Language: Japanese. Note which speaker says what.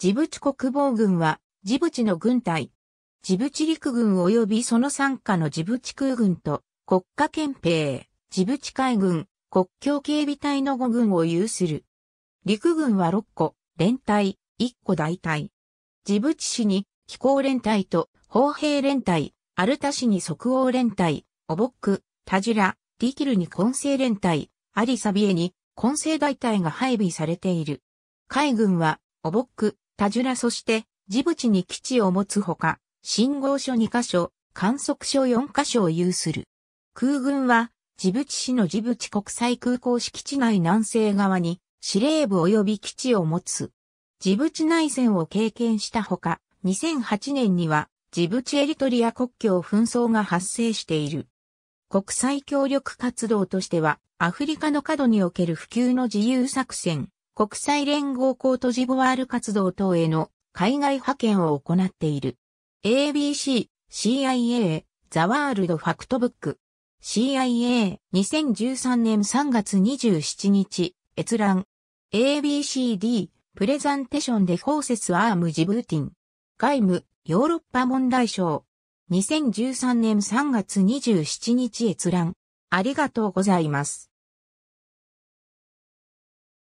Speaker 1: ジブチ国防軍は、ジブチの軍隊、ジブチ陸軍及びその参加のジブチ空軍と国家憲兵、ジブチ海軍、国境警備隊の5軍を有する。陸軍は6個、連隊、1個大隊。ジブチ市に飛行連隊と砲兵連隊、アルタ市に即応連隊、オボック、タジラ、ディキルに混成連隊、アリサビエに混成大隊が配備されている。海軍は、オボック、タジュラそしてジブチに基地を持つほか、信号所2カ所、観測所4カ所を有する。空軍は、ジブチ市のジブチ国際空港敷地内南西側に司令部及び基地を持つ。ジブチ内戦を経験したほか、2008年にはジブチエリトリア国境紛争が発生している。国際協力活動としては、アフリカの角における普及の自由作戦、国際連合コートジボワール活動等への海外派遣を行っている。ABC、CIA、ザワールドファクトブック。CIA、2013年3月27日、閲覧。ABCD、プレザンテションでフォーセスアームジブーティン。外務、ヨーロッパ問題省。2013年3月27日閲覧。ありがとうございます。